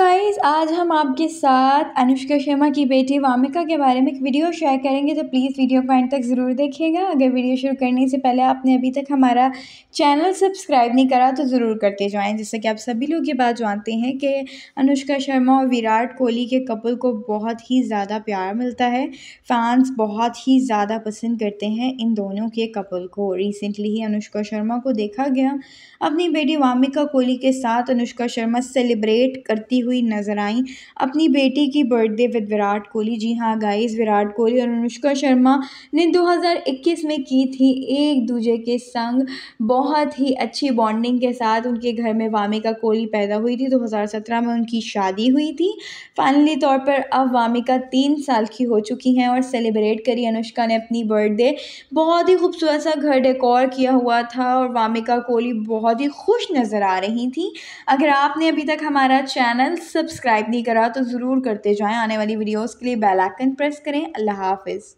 guys आज हम आपके साथ अनुष्का शर्मा की बेटी वामिका के बारे में एक वीडियो शेयर करेंगे तो प्लीज़ वीडियो को एंड तक ज़रूर देखिएगा अगर वीडियो शुरू करने से पहले आपने अभी तक हमारा चैनल सब्सक्राइब नहीं करा तो ज़रूर करते जाएं जैसे कि आप सभी लोग ये बात जानते हैं कि अनुष्का शर्मा और विराट कोहली के कपल को बहुत ही ज़्यादा प्यार मिलता है फैंस बहुत ही ज़्यादा पसंद करते हैं इन दोनों के कपल को रिसेंटली ही अनुष्का शर्मा को देखा गया अपनी बेटी वामिका कोहली के साथ अनुष्का शर्मा सेलिब्रेट करती हुई हुई नजर आईं अपनी बेटी की बर्थडे विद विराट कोहली जी हाँ गाइस विराट कोहली और अनुष्का शर्मा ने 2021 में की थी एक दूजे के संग बहुत ही अच्छी बॉन्डिंग के साथ उनके घर में वामिका कोहली पैदा हुई थी 2017 में उनकी शादी हुई थी फाइनली तौर पर अब वामिका तीन साल की हो चुकी हैं और सेलिब्रेट करी अनुष्का ने अपनी बर्थडे बहुत ही खूबसूरत सा घर डेकोर किया हुआ था और वामिका कोहली बहुत ही खुश नज़र आ रही थी अगर आपने अभी तक हमारा चैनल चैनल सब्सक्राइब नहीं करा तो ज़रूर करते जाएं आने वाली वीडियोस के लिए बेल आइकन प्रेस करें अल्लाह हाफिज़